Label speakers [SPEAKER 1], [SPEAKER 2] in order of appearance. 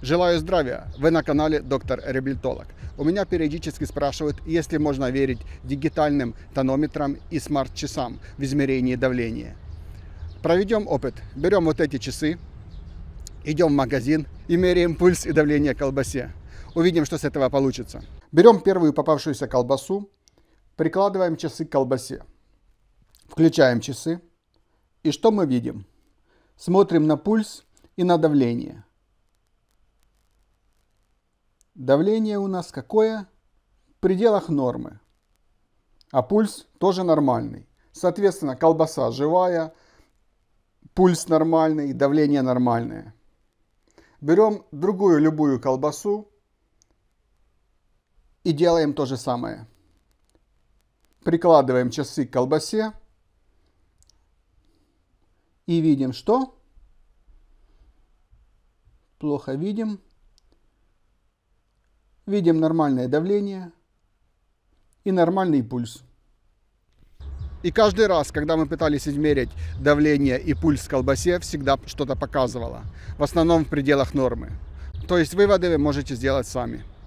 [SPEAKER 1] Желаю здравия! Вы на канале Доктор Реабилитолог. У меня периодически спрашивают, если можно верить дигитальным тонометрам и смарт-часам в измерении давления. Проведем опыт. Берем вот эти часы, идем в магазин и меряем пульс и давление колбасе. Увидим, что с этого получится. Берем первую попавшуюся колбасу, прикладываем часы к колбасе. Включаем часы. И что мы видим? Смотрим на пульс и на давление – Давление у нас какое? В пределах нормы. А пульс тоже нормальный. Соответственно, колбаса живая, пульс нормальный, давление нормальное. Берем другую любую колбасу и делаем то же самое. Прикладываем часы к колбасе и видим что? Плохо видим видим нормальное давление и нормальный пульс. И каждый раз, когда мы пытались измерить давление и пульс в колбасе, всегда что-то показывало. В основном в пределах нормы. То есть выводы вы можете сделать сами.